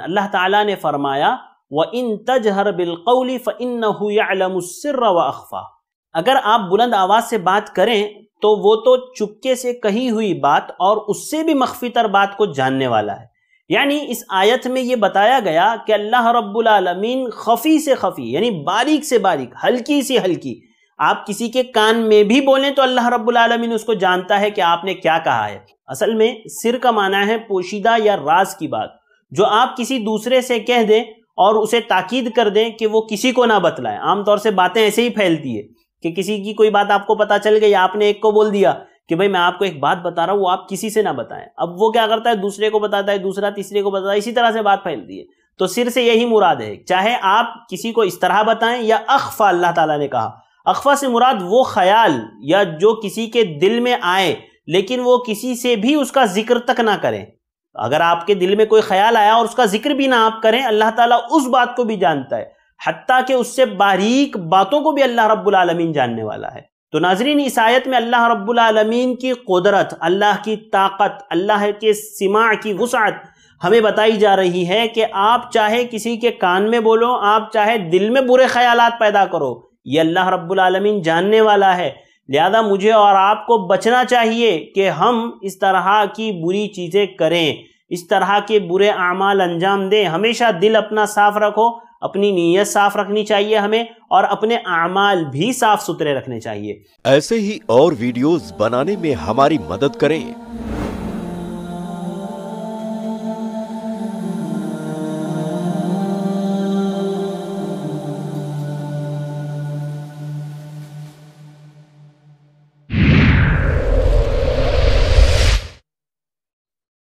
अल्लाह ताला ने फरमाया व इन तजहर बिलकौली फ़िनसर्र व अखफा अगर आप बुलंद आवाज़ से बात करें तो वो तो चुपके से कही हुई बात और उससे भी मख्फी तर बात को जानने वाला है यानी इस आयत में ये बताया गया कि अल्लाह रब्बुल आलमीन खफ़ी से खफ़ी यानी बारीक से बारीक हल्की से हल्की आप किसी के कान में भी बोलें तो अल्लाह रब्बुल आलमीन उसको जानता है कि आपने क्या कहा है असल में सिर का माना है पोशीदा या राज की बात जो आप किसी दूसरे से कह दें और उसे ताकीद कर दें कि वो किसी को ना बतलाए आमतौर से बातें ऐसे ही फैलती है कि किसी की कोई बात आपको पता चल गई आपने एक को बोल दिया कि भाई मैं आपको एक बात बता रहा हूँ वो आप किसी से ना बताएं अब वो क्या करता है दूसरे को बताता है दूसरा तीसरे को बताता है इसी तरह से बात फैलती है तो सिर से यही मुराद है चाहे आप किसी को इस तरह बताएं या अखफा अल्लाह ताला ने कहा अखफा से मुराद वो ख्याल या जो किसी के दिल में आए लेकिन वो किसी से भी उसका जिक्र तक ना करें अगर आपके दिल में कोई ख्याल आया और उसका जिक्र भी ना आप करें अल्लाह ताला उस बात को भी जानता है हती कि उससे बारीक बातों को भी अल्लाह रब्बुल आलमीन जानने वाला है तो नाजरीन इस आयत में अल्लाह रब्बुल आलमीन की कुदरत अल्लाह की ताकत अल्लाह के सिमा की वसात हमें बताई जा रही है कि आप चाहे किसी के कान में बोलो आप चाहे दिल में बुरे ख्याल पैदा करो ये अल्लाह रब्बुल आलमीन जानने वाला है लिहाजा मुझे और आपको बचना चाहिए कि हम इस तरह की बुरी चीज़ें करें इस तरह के बुरे अमाल अंजाम दें हमेशा दिल अपना साफ रखो अपनी नीयत साफ रखनी चाहिए हमें और अपने अमाल भी साफ सुथरे रखने चाहिए ऐसे ही और वीडियोस बनाने में हमारी मदद करें